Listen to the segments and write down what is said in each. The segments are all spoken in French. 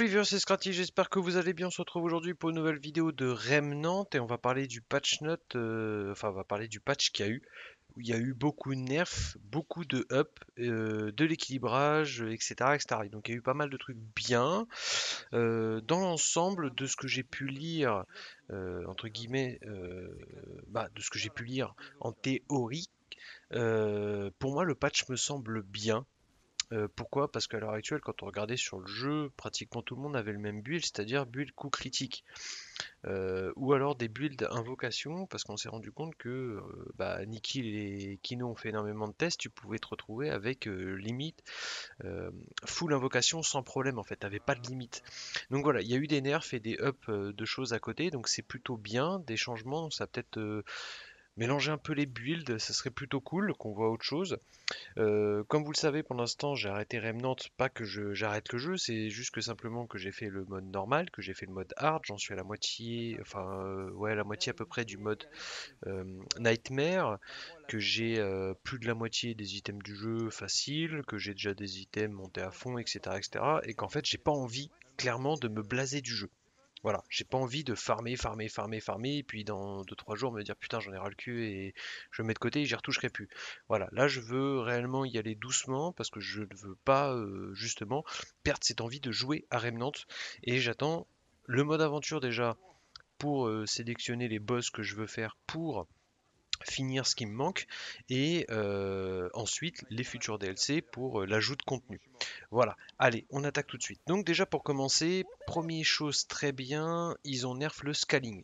les viewers, c'est Scratty, j'espère que vous allez bien. On se retrouve aujourd'hui pour une nouvelle vidéo de Remnant et on va parler du patch note, euh, enfin on va parler du patch qu'il y a eu. Où il y a eu beaucoup de nerfs, beaucoup de up, euh, de l'équilibrage, etc., donc il y a eu pas mal de trucs bien. Euh, dans l'ensemble de ce que j'ai pu lire, entre guillemets, bah, de ce que j'ai pu lire en théorie, pour moi le patch me semble bien. Euh, pourquoi Parce qu'à l'heure actuelle, quand on regardait sur le jeu, pratiquement tout le monde avait le même build, c'est-à-dire build coup critique. Euh, ou alors des builds invocation, parce qu'on s'est rendu compte que euh, bah, Nikki et Kino ont fait énormément de tests, tu pouvais te retrouver avec limite full invocation sans problème en fait, t'avais pas de limite. Donc voilà, il y a eu des nerfs et des ups de choses à côté, donc c'est plutôt bien, des changements, ça peut-être mélanger un peu les builds, ça serait plutôt cool qu'on voit autre chose. Euh, comme vous le savez, pour l'instant j'ai arrêté Remnant, pas que j'arrête le jeu, c'est juste que simplement que j'ai fait le mode normal, que j'ai fait le mode hard, j'en suis à la moitié, enfin ouais euh, ouais, la moitié à peu près du mode euh, Nightmare, que j'ai plus de la moitié des items du jeu facile, que j'ai déjà des items montés à fond, etc., etc., et qu'en fait j'ai pas envie clairement de me blaser du jeu. Voilà, j'ai pas envie de farmer, farmer, farmer, farmer, et puis dans 2-3 jours me dire putain j'en ai ras le cul et je me mets de côté et j'y retoucherai plus. Voilà, là je veux réellement y aller doucement parce que je ne veux pas euh, justement perdre cette envie de jouer à Remnant et j'attends le mode aventure déjà pour euh, sélectionner les boss que je veux faire pour finir ce qui me manque et euh, ensuite les futurs DLC pour euh, l'ajout de contenu. Voilà, allez, on attaque tout de suite. Donc déjà pour commencer, première chose très bien, ils ont nerf le scaling.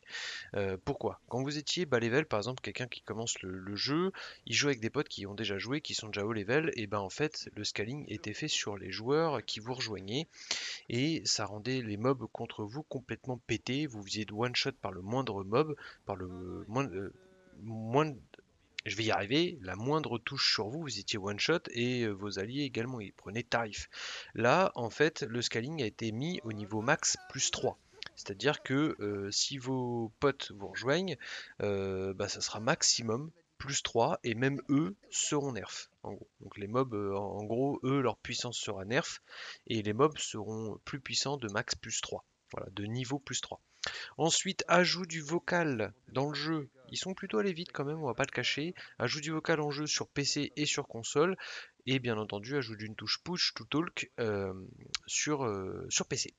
Euh, pourquoi Quand vous étiez bas level, par exemple, quelqu'un qui commence le, jeu, il joue avec des potes qui ont déjà joué, qui sont déjà haut level, et ben en fait le scaling était fait sur les joueurs qui vous rejoignaient et ça rendait les mobs contre vous complètement pétés, vous faisiez de one shot par le moindre mob, par le moindre moins, je vais y arriver, la moindre touche sur vous, vous étiez one shot et euh, vos alliés également, ils prenaient tarif. Là, en fait, le scaling a été mis au niveau max plus 3. C'est-à-dire que euh, si vos potes vous rejoignent, euh, bah, ça sera maximum plus 3 et même eux seront nerfs. En gros. Donc les mobs, en gros, eux, leur puissance sera nerf et les mobs seront plus puissants de max plus 3. Voilà, de niveau plus 3. Ensuite, ajout du vocal dans le jeu. Ils sont plutôt allés vite quand même, on va pas le cacher. Ajout du vocal en jeu sur PC et sur console. Et bien entendu, ajout d'une touche push to talk euh, sur, euh, sur PC.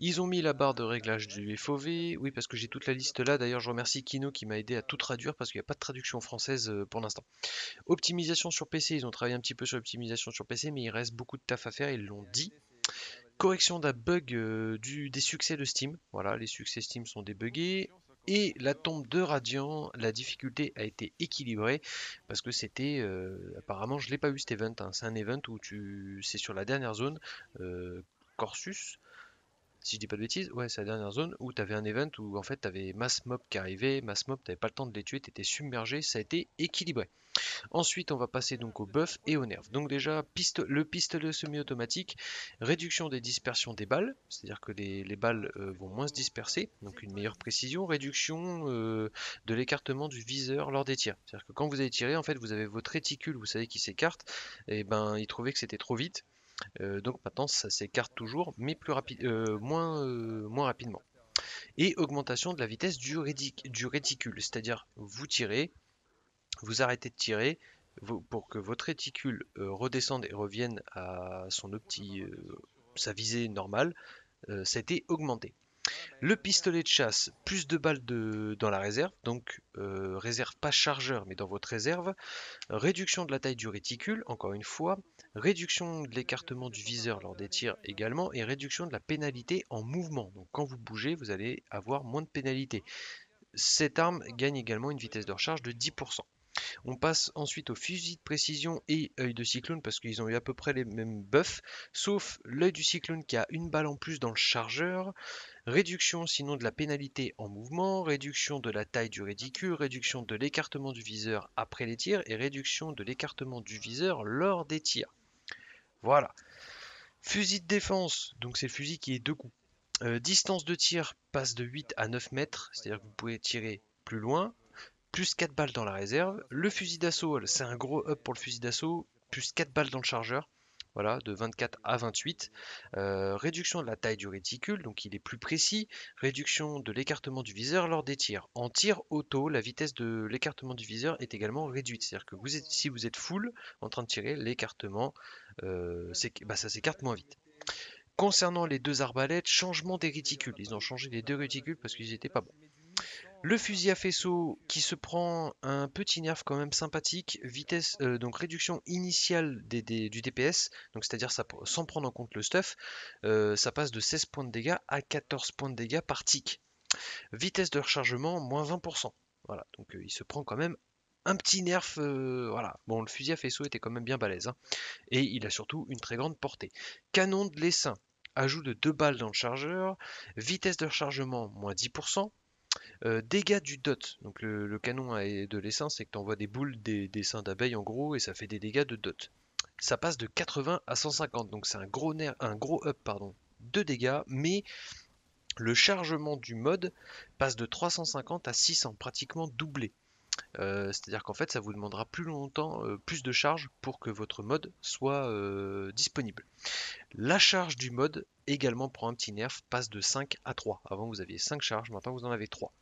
Ils ont mis la barre de réglage du FOV, oui parce que j'ai toute la liste là, d'ailleurs je remercie Kino qui m'a aidé à tout traduire parce qu'il n'y a pas de traduction française euh, pour l'instant. Optimisation sur PC, ils ont travaillé un petit peu sur l'optimisation sur PC mais il reste beaucoup de taf à faire, ils l'ont dit correction d'un bug euh, du, des succès de Steam. Voilà, les succès Steam sont débuggés. Et la tombe de Radiant, la difficulté a été équilibrée parce que c'était euh, apparemment je l'ai pas eu cet event. Hein. C'est un event où tu c'est sur la dernière zone euh, Corsus si je dis pas de bêtises, ouais, c'est la dernière zone où tu avais un event où en fait tu avais mass mob qui arrivait, mass mob, tu pas le temps de les tuer, tu étais submergé, ça a été équilibré. Ensuite, on va passer donc au buff et au nerf. Donc déjà, piste le pistolet semi-automatique, réduction des dispersions des balles, c'est-à-dire que les, balles euh, vont moins se disperser, donc une meilleure précision, réduction euh, de l'écartement du viseur lors des tirs. C'est-à-dire que quand vous allez tirer, en fait, vous avez votre réticule, vous savez qui s'écarte, et ben il trouvait que c'était trop vite. Euh, donc maintenant, ça s'écarte toujours, mais plus euh, euh, moins, rapidement. Et augmentation de la vitesse du, réticule, c'est-à-dire vous tirez, vous arrêtez de tirer pour que votre réticule redescende et revienne à son sa visée normale. ça a été augmenté. Le pistolet de chasse, plus de balles dans la réserve, donc euh, réserve pas chargeur mais dans votre réserve. Réduction de la taille du réticule, encore une fois. Réduction de l'écartement du viseur lors des tirs également. Et réduction de la pénalité en mouvement. Donc quand vous bougez, vous allez avoir moins de pénalité. Cette arme gagne également une vitesse de recharge de 10%. On passe ensuite au fusil de précision et œil de cyclone parce qu'ils ont eu à peu près les mêmes buffs, sauf l'œil du cyclone qui a une balle en plus dans le chargeur, Réduction sinon de la pénalité en mouvement, réduction de la taille du ridicule, réduction de l'écartement du viseur après les tirs et réduction de l'écartement du viseur lors des tirs. Voilà. Fusil de défense, donc c'est le fusil qui est deux coups. Euh, distance de tir passe de 8 à 9 mètres, c'est-à-dire que vous pouvez tirer plus loin. Plus 4 balles dans la réserve. Le fusil d'assaut, c'est un gros up pour le fusil d'assaut. Plus 4 balles dans le chargeur voilà, de 24 à 28. Euh, réduction de la taille du réticule, donc il est plus précis. Réduction de l'écartement du viseur lors des tirs. En tir auto, la vitesse de l'écartement du viseur est également réduite. C'est-à-dire que si vous êtes full en train de tirer, l'écartement, euh, bah, ça s'écarte moins vite. Concernant les deux arbalètes, changement des réticules. Ils ont changé les deux réticules parce qu'ils n'étaient pas bons. Le fusil à faisceau qui se prend un petit nerf quand même sympathique, vitesse euh, donc réduction initiale du DPS, donc c'est-à-dire sans prendre en compte le stuff, euh, ça passe de 16 points de dégâts à 14 points de dégâts par tic. Vitesse de rechargement moins 20%. Voilà, donc euh, il se prend quand même un petit nerf, voilà. Bon, le fusil à faisceau était quand même bien balèze. Hein. Et il a surtout une très grande portée. Canon de l'essaim, ajout de 2 balles dans le chargeur. Vitesse de rechargement, moins 10%. Euh, dégâts du dot. Donc le, canon de l'essence, c'est que tu envoies des boules, des, dessins d'abeilles en gros, et ça fait des dégâts de dot. Ça passe de 80 à 150, donc c'est un gros nerf, un gros up pardon, de dégâts, mais le chargement du mode passe de 350 à 600, pratiquement doublé. Euh, c'est-à-dire qu'en fait, ça vous demandera plus longtemps, euh, plus de charge pour que votre mode soit disponible. La charge du mode également prend un petit nerf, passe de 5 à 3. Avant vous aviez 5 charges, maintenant vous en avez 3.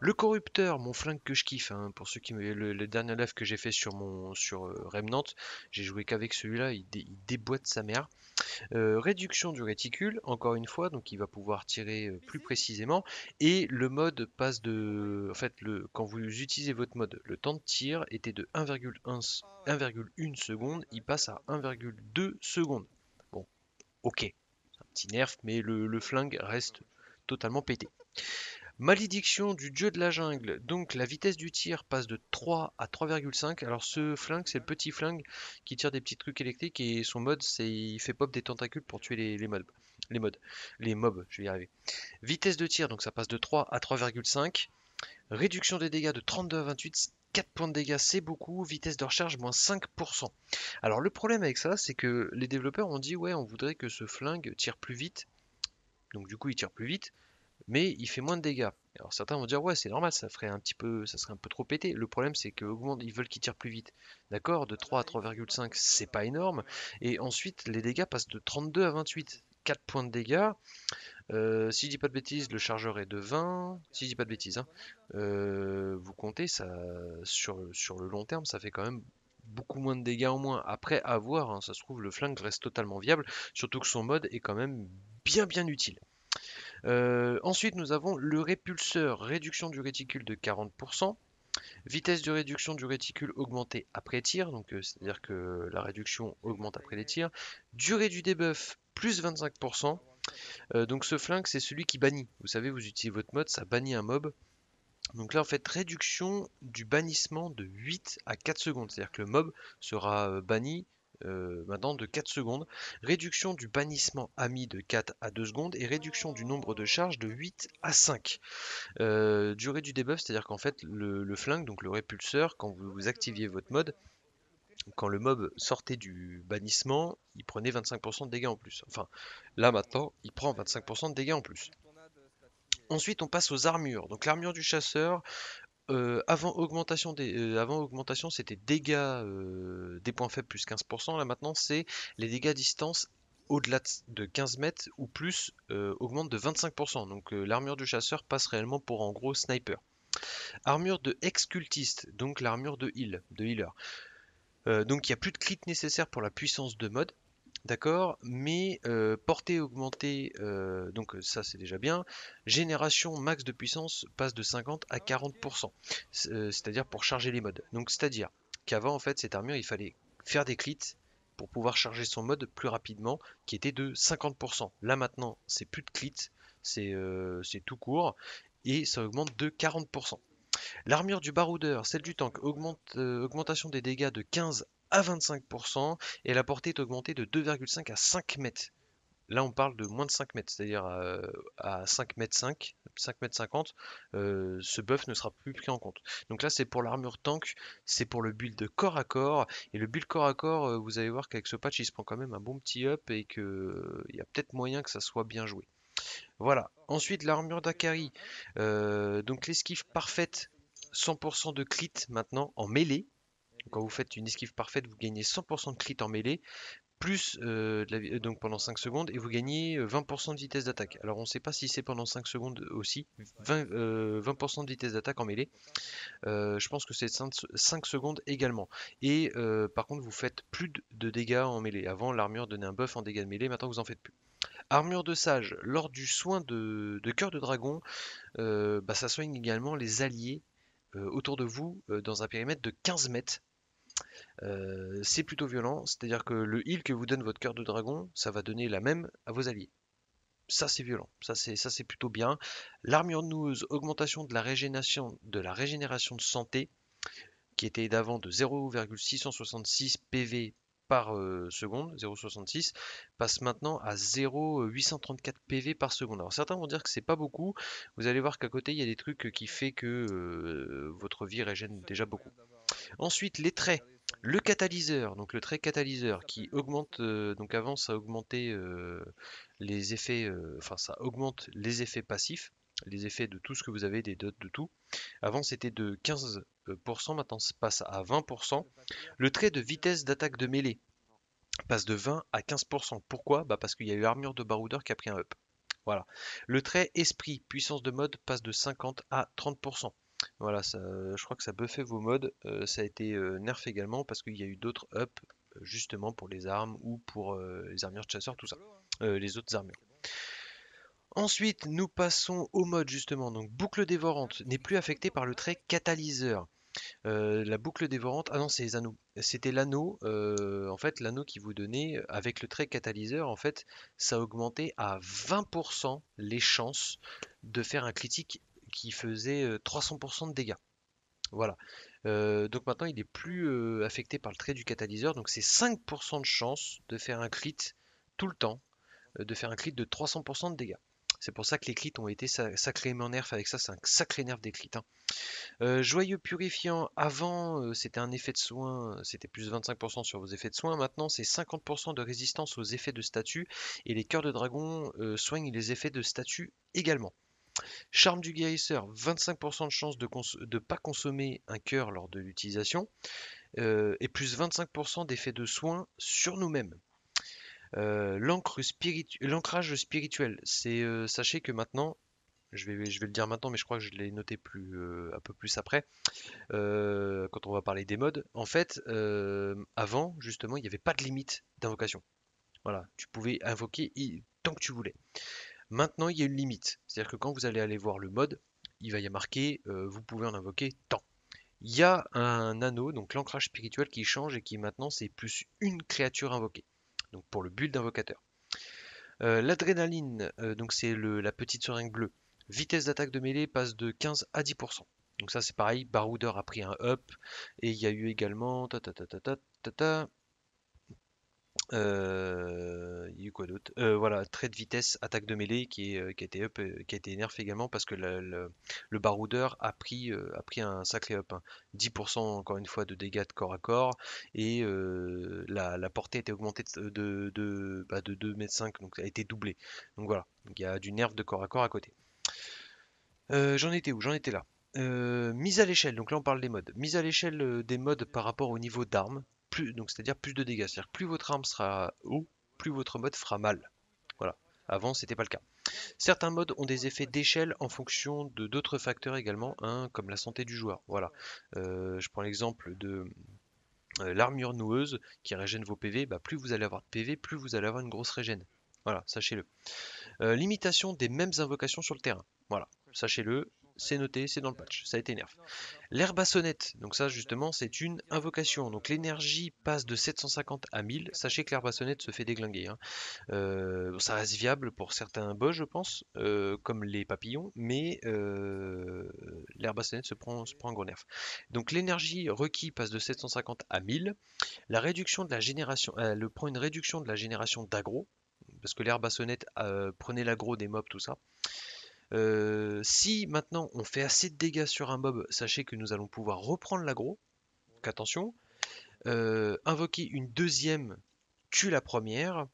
Le corrupteur, mon flingue que je kiffe, hein, pour ceux qui me... Le, le dernier live que j'ai fait sur mon sur euh, Remnant, j'ai joué qu'avec celui-là, il, déboîte sa mère. Euh, réduction du réticule, encore une fois, donc il va pouvoir tirer euh, plus précisément. Et le mode passe de... En fait, le, quand vous utilisez votre mode, le temps de tir était de 1,1 seconde, il passe à 1,2 secondes. Bon, ok, nerf, mais le, flingue reste totalement pété. Malédiction du dieu de la jungle. Donc la vitesse du tir passe de 3 à 3,5. Alors ce flingue, c'est le petit flingue qui tire des petits trucs électriques et son mode, c'est il fait pop des tentacules pour tuer les, les mobs. Les modes, les mobs, je vais y arriver. Vitesse de tir, donc ça passe de 3 à 3,5. Réduction des dégâts de 32 à 28, 4 points de dégâts, c'est beaucoup. Vitesse de recharge, moins 5%. Alors, le problème avec ça, c'est que les développeurs ont dit Ouais, on voudrait que ce flingue tire plus vite. Donc, du coup, il tire plus vite, mais il fait moins de dégâts. Alors, certains vont dire Ouais, c'est normal, ça, ferait un petit peu, ça serait un peu trop pété. Le problème, c'est qu'ils veulent qu'il tire plus vite. D'accord De 3 à 3,5, c'est pas énorme. Et ensuite, les dégâts passent de 32 à 28. 4 points de dégâts. Euh, si je dis pas de bêtises, le chargeur est de 20. Si je dis pas de bêtises, hein, euh, vous comptez ça sur, le long terme, ça fait quand même beaucoup moins de dégâts en moins. Après, avoir, hein, ça se trouve, le flingue reste totalement viable, surtout que son mode est quand même bien bien utile. Euh, ensuite, nous avons le répulseur, réduction du réticule de 40%. Vitesse de réduction du réticule augmentée après tir, donc euh, c'est-à-dire que la réduction augmente après les tirs. Durée du debuff, plus 25%. Euh, donc ce flingue, c'est celui qui bannit. Vous savez, vous utilisez votre mode, ça bannit un mob. Donc là, en fait, réduction du bannissement de 8 à 4 secondes. C'est-à-dire que le mob sera euh, banni euh, maintenant de 4 secondes, réduction du bannissement ami de 4 à 2 secondes et réduction du nombre de charges de 8 à 5. Euh, durée du debuff, c'est-à-dire qu'en fait le, flingue, donc le répulseur, quand vous, vous activiez votre mode, quand le mob sortait du bannissement, il prenait 25% de dégâts en plus. Enfin, là maintenant, il prend 25% de dégâts en plus. Ensuite, on passe aux armures. Donc l'armure du chasseur, avant augmentation augmentation c'était dégâts des points faibles plus 15%. Là maintenant c'est les dégâts distance au-delà de 15 mètres ou plus augmente de 25%. Donc l'armure du chasseur passe réellement pour en gros sniper. Armure de ex-cultiste, donc l'armure de heal, de healer. donc il n'y a plus de crit nécessaire pour la puissance de mode. D'accord Mais euh, portée augmentée, euh, donc euh, ça c'est déjà bien. Génération max de puissance passe de 50 à 40%. C'est-à-dire pour charger les modes. Donc c'est-à-dire qu'avant en fait cette armure il fallait faire des clits pour pouvoir charger son mode plus rapidement qui était de 50%. Là maintenant c'est plus de clits, c'est tout court et ça augmente de 40%. L'armure du baroudeur, celle du tank, augmente, augmentation des dégâts de 15 à 25% et la portée est augmentée de 2,5 à 5 mètres. Là, on parle de moins de 5 mètres, c'est-à-dire euh, à, 5 mètres 5, 5 mètres 50, euh, ce buff ne sera plus pris en compte. Donc là, c'est pour l'armure tank, c'est pour le build corps à corps. Et le build corps à corps, euh, vous allez voir qu'avec ce patch, il se prend quand même un bon petit up et qu'il y a peut-être moyen que ça soit bien joué. Voilà. Ensuite, l'armure d'Akari. donc l'esquive parfaite, 100% de clit maintenant en mêlée. Quand vous faites une esquive parfaite, vous gagnez 100% de crit en mêlée, plus euh, donc pendant 5 secondes, et vous gagnez 20% euh, de vitesse d'attaque. Alors on ne sait pas si c'est pendant 5 secondes aussi, 20%, euh, de vitesse d'attaque en mêlée. je pense que c'est 5, secondes également. Et par contre, vous faites plus de dégâts en mêlée. Avant, l'armure donnait un buff en dégâts de mêlée, maintenant vous en faites plus. Armure de sage, lors du soin de, cœur de dragon, bah, ça soigne également les alliés autour de vous dans un périmètre de 15 mètres euh, c'est plutôt violent, c'est-à-dire que le heal que vous donne votre cœur de dragon, ça va donner la même à vos alliés. Ça c'est violent, ça c'est ça c'est plutôt bien. L'armure noueuse, augmentation de la régénération de la régénération de santé, qui était d'avant de 0,666 PV par euh, seconde, 0,66, passe maintenant à 0,834 PV par seconde. Alors certains vont dire que c'est pas beaucoup, vous allez voir qu'à côté il y a des trucs qui fait que euh, votre vie régène déjà beaucoup. Ensuite les traits, le catalyseur, donc le trait catalyseur qui augmente, euh, donc avant ça augmentait euh, les effets, euh, enfin ça augmente les effets passifs, les effets de tout ce que vous avez, des dots de tout. Avant c'était de 15%, maintenant ça passe à 20%. Le trait de vitesse d'attaque de mêlée passe de 20 à 15%. Pourquoi bah, Parce qu'il y a eu armure de baroudeur qui a pris un up. Voilà. Le trait esprit, puissance de mode, passe de 50 à 30%. Voilà, ça, euh, je crois que ça buffait vos modes. Euh, ça a été euh, nerf également parce qu'il y a eu d'autres up justement pour les armes ou pour les armures de chasseurs, tout ça. les autres armures. Ensuite, nous passons au mode justement. Donc boucle dévorante n'est plus affectée par le trait catalyseur. la boucle dévorante, ah non, c'est les anneaux. C'était l'anneau, en fait, l'anneau qui vous donnait avec le trait catalyseur, en fait, ça augmentait à 20% les chances de faire un critique qui faisait 300% euh, de dégâts. Voilà. Euh, donc maintenant, il est plus euh, affecté par le trait du catalyseur. Donc c'est 5% de chance de faire un crit tout le temps, de faire un crit de 300% de dégâts. C'est pour ça que les clits ont été sacrément nerfs avec ça, c'est un sacré nerf des clits. Hein. joyeux purifiant, avant c'était un effet de soin, c'était plus 25% sur vos effets de soin, maintenant c'est 50% de résistance aux effets de statut, et les cœurs de dragon soignent les effets de statut également. Charme du guérisseur, 25% de chance de ne pas consommer un cœur lors de l'utilisation, euh, et plus 25% d'effet de soin sur nous-mêmes. Euh, l'ancrage spirituel, c'est euh, sachez que maintenant, je vais, le dire maintenant, mais je crois que je l'ai noté plus, un peu plus après, quand on va parler des modes. En fait, avant, justement, il n'y avait pas de limite d'invocation. Voilà, tu pouvais invoquer tant que tu voulais. Maintenant, il y a une limite. C'est-à-dire que quand vous allez aller voir le mode, il va y marquer marqué euh, vous pouvez en invoquer tant. Il y a un anneau, donc l'ancrage spirituel, qui change et qui maintenant c'est plus une créature invoquée. Donc pour le build d'invocateur. Euh, l'adrénaline, euh, donc c'est la petite seringue bleue. Vitesse d'attaque de mêlée passe de 15 à 10%. Donc ça c'est pareil, Barouder a pris un up. Et il y a eu également euh, y a quoi d'autre euh, Voilà, trait de vitesse, attaque de mêlée qui, euh, a été qui a été nerf également parce que le baroudeur a pris, a pris un sacré up. 10% hein. encore une fois de dégâts de corps à corps et la, portée a été augmentée de, de, de, 2 bah, m donc ça a été doublé. Donc voilà, il y a du nerf de corps à corps à côté. J'en étais où J'en étais là. mise à l'échelle, donc là on parle des modes. Mise à l'échelle des modes par rapport au niveau d'armes plus, donc c'est-à-dire plus de dégâts. C'est-à-dire plus votre arme sera haut, plus votre mode fera mal. Voilà. Avant, c'était pas le cas. Certains modes ont des effets d'échelle en fonction de d'autres facteurs également, hein, comme la santé du joueur. Voilà. Euh, je prends l'exemple de euh, l'armure noueuse qui régène vos PV. Bah, plus vous allez avoir de PV, plus vous allez avoir une grosse régène. Voilà, sachez-le. Euh, limitation des mêmes invocations sur le terrain. Voilà, sachez-le c'est noté, c'est dans le patch, ça a été nerf. sonnette, donc ça justement c'est une invocation, donc l'énergie passe de 750 à 1000, sachez que sonnette se fait déglinguer. Hein. Euh, ça reste viable pour certains boss je pense, euh, comme les papillons, mais euh, sonnette se prend, se prend un gros nerf. Donc l'énergie requis passe de 750 à 1000, la réduction de la génération, euh, elle prend une réduction de la génération d'agro, parce que sonnette prenait l'agro des mobs, tout ça. Euh, si maintenant on fait assez de dégâts sur un mob, sachez que nous allons pouvoir reprendre l'aggro. Donc attention. Euh, invoquer une deuxième tue la première.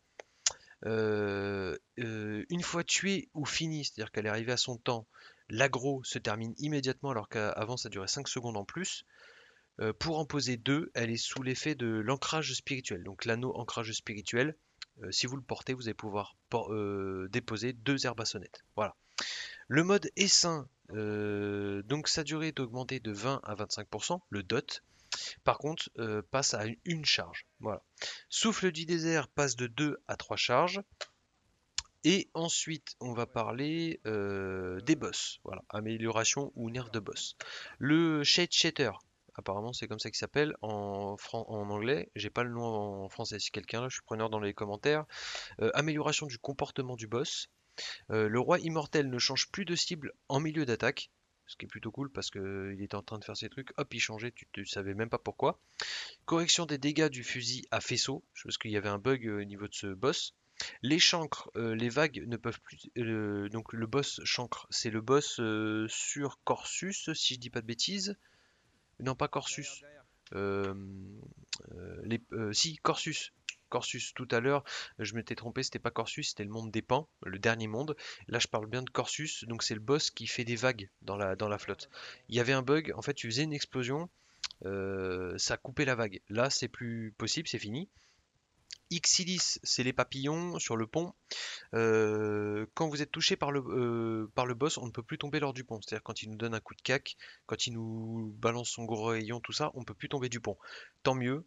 Euh, une fois tuée ou finie, c'est-à-dire qu'elle est arrivée à son temps, l'aggro se termine immédiatement alors qu'avant ça durait 5 secondes en plus. pour en poser deux, elle est sous l'effet de l'ancrage spirituel, donc l'anneau ancrage spirituel. si vous le portez, vous allez pouvoir déposer deux herbes à Voilà. Le mode essaim, euh, donc sa durée est augmentée de 20 à 25%, le DOT. Par contre, euh, passe à une charge. Voilà. Souffle du désert passe de 2 à 3 charges. Et ensuite, on va parler euh, des boss. Voilà, amélioration ou nerf de boss. Le Shade Shatter, apparemment c'est comme ça qu'il s'appelle en, anglais. J'ai pas le nom en français si quelqu'un là, je suis preneur dans les commentaires. amélioration du comportement du boss. Euh, le roi immortel ne change plus de cible en milieu d'attaque. Ce qui est plutôt cool parce qu'il était en train de faire ses trucs. Hop, il changeait, tu ne savais même pas pourquoi. Correction des dégâts du fusil à faisceau. pense qu'il y avait un bug euh, au niveau de ce boss. Les chancres, euh, les vagues ne peuvent plus. donc le boss chancre, c'est le boss sur Corsus, si je dis pas de bêtises. Non, pas Corsus. si, Corsus. Corsus tout à l'heure. Je m'étais trompé, c'était pas Corsus, c'était le monde des pans, le dernier monde. Là, je parle bien de Corsus, donc c'est le boss qui fait des vagues dans la, flotte. Il y avait un bug, en fait, tu faisais une explosion, euh, ça coupait la vague. Là, c'est plus possible, c'est fini. Xilis, c'est les papillons sur le pont. Euh, quand vous êtes touché par le, euh, par le boss, on ne peut plus tomber lors du pont. C'est-à-dire quand il nous donne un coup de cac, quand il nous balance son gros rayon, tout ça, on ne peut plus tomber du pont. Tant mieux,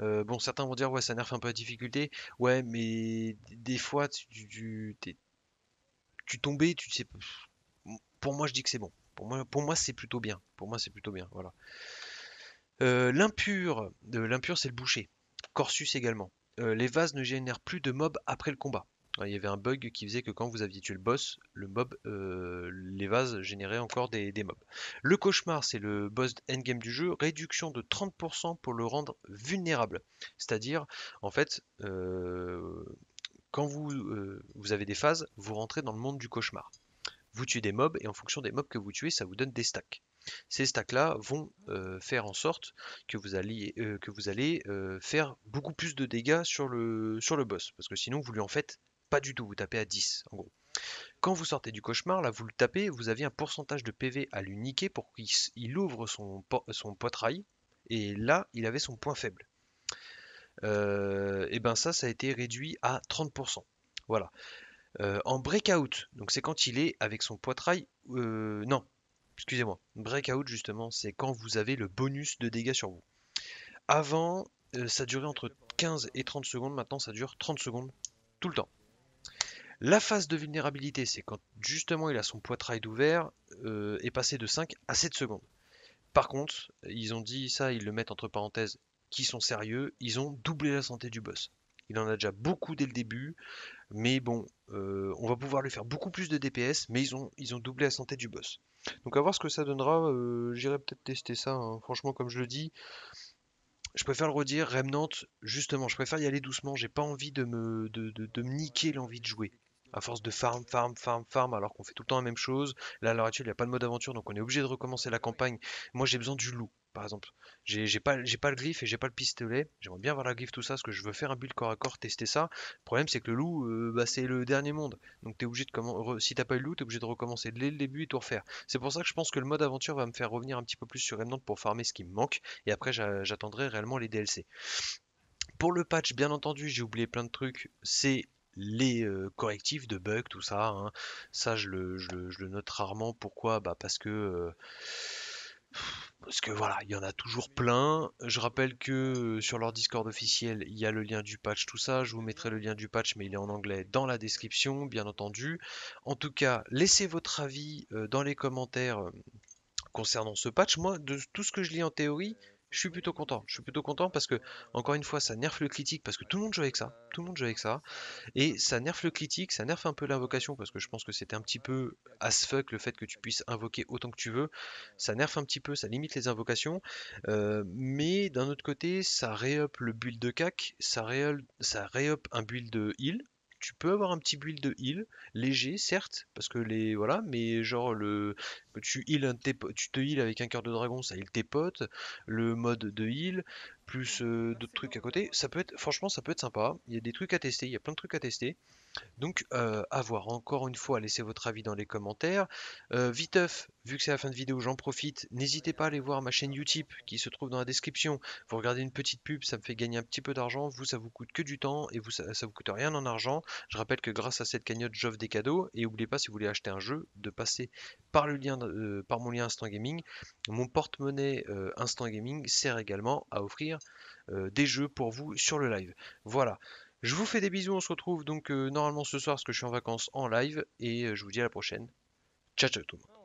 euh, bon, certains vont dire, ouais, ça nerf un peu la difficulté. Ouais, mais des fois, tu, tu, tu, tu tombais, tu sais. Pour moi, je dis que c'est bon. Pour moi, pour moi c'est plutôt bien. Pour moi, c'est plutôt bien. Voilà. Euh, l'impur, euh, l'impur, c'est le boucher. Corsus également. Euh, les vases ne génèrent plus de mobs après le combat il y avait un bug qui faisait que quand vous aviez tué le boss, le mob, euh, les vases généraient encore des, mobs. Le cauchemar, c'est le boss endgame du jeu, réduction de 30% pour le rendre vulnérable. C'est-à-dire, en fait, euh, quand vous, euh, vous avez des phases, vous rentrez dans le monde du cauchemar. Vous tuez des mobs, et en fonction des mobs que vous tuez, ça vous donne des stacks. Ces stacks-là vont faire en sorte que vous allez, que vous allez faire beaucoup plus de dégâts sur le, sur le boss. Parce que sinon, vous lui en faites pas du tout, vous tapez à 10 en gros. Quand vous sortez du cauchemar, là vous le tapez, vous avez un pourcentage de PV à lui niquer pour qu'il ouvre son, poitrail, et là il avait son point faible. Euh, et ben ça, ça a été réduit à 30%. Voilà. Euh, en breakout, donc c'est quand il est avec son poitrail. Euh, non, excusez-moi. Breakout, justement, c'est quand vous avez le bonus de dégâts sur vous. Avant, ça durait entre 15 et 30 secondes. Maintenant, ça dure 30 secondes tout le temps. La phase de vulnérabilité, c'est quand justement il a son poitrail d'ouvert, euh, est passé de 5 à 7 secondes. Par contre, ils ont dit ça, ils le mettent entre parenthèses, qui sont sérieux, ils ont doublé la santé du boss. Il en a déjà beaucoup dès le début, mais bon, euh, on va pouvoir lui faire beaucoup plus de DPS, mais ils ont, ils ont doublé la santé du boss. Donc à voir ce que ça donnera, euh, j'irai peut-être tester ça, hein. franchement comme je le dis, je préfère le redire, Remnant, justement, je préfère y aller doucement, j'ai pas envie de me, de me niquer l'envie de jouer à force de farm, farm, farm, farm, alors qu'on fait tout le temps la même chose. Là, à l'heure actuelle, il n'y a pas de mode aventure, donc on est obligé de recommencer la campagne. Moi, j'ai besoin du loup, par exemple. J'ai pas, pas le glyph et j'ai pas le pistolet. J'aimerais bien avoir la glyph, tout ça, parce que je veux faire un build corps à corps, tester ça. Le problème, c'est que le loup, euh, bah, c'est le dernier monde. Donc, es obligé de si t'as pas eu le loup, t'es obligé de recommencer dès le début et tout refaire. C'est pour ça que je pense que le mode aventure va me faire revenir un petit peu plus sur Remnant pour farmer ce qui me manque, et après, j'attendrai réellement les DLC. Pour le patch, bien entendu, j'ai oublié plein de trucs. C'est les correctifs de bugs, tout ça. Hein. Ça, je le, note rarement. Pourquoi bah, Parce que. parce que voilà, il y en a toujours plein. Je rappelle que sur leur Discord officiel, il y a le lien du patch, tout ça. Je vous mettrai le lien du patch, mais il est en anglais dans la description, bien entendu. En tout cas, laissez votre avis dans les commentaires concernant ce patch. Moi, de tout ce que je lis en théorie, je suis plutôt content. Je suis plutôt content parce que, encore une fois, ça nerf le critique parce que tout le monde joue avec ça. Tout le monde joue avec ça. Et ça nerf le critique, ça nerf un peu l'invocation parce que je pense que c'était un petit peu as fuck le fait que tu puisses invoquer autant que tu veux. Ça nerf un petit peu, ça limite les invocations. Euh, mais d'un autre côté, ça re-up le build de cac, ça réup, ça un build de heal tu peux avoir un petit build de heal, léger certes, parce que les. Voilà, mais genre le. Tu, heal tu te heal avec un cœur de dragon, ça heal tes potes. Le mode de heal, plus euh, d'autres trucs à côté. Ça peut être, franchement, ça peut être sympa. Il y a des trucs à tester, il y a plein de trucs à tester. Donc, euh, à voir. Encore une fois, laissez votre avis dans les commentaires. Euh, viteuf, vu que c'est la fin de vidéo, j'en profite. N'hésitez pas à aller voir ma chaîne Utip qui se trouve dans la description. Vous regardez une petite pub, ça me fait gagner un petit peu d'argent. Vous, ça vous coûte que du temps et vous, ça, vous coûte rien en argent. Je rappelle que grâce à cette cagnotte, j'offre des cadeaux. Et n'oubliez pas, si vous voulez acheter un jeu, de passer par, le lien, par mon lien Instant Gaming. Mon porte-monnaie Instant Gaming sert également à offrir euh, des jeux pour vous sur le live. Voilà. Je vous fais des bisous, on se retrouve donc euh, normalement ce soir parce que je suis en vacances en live et euh, je vous dis à la prochaine. Ciao ciao tout le monde.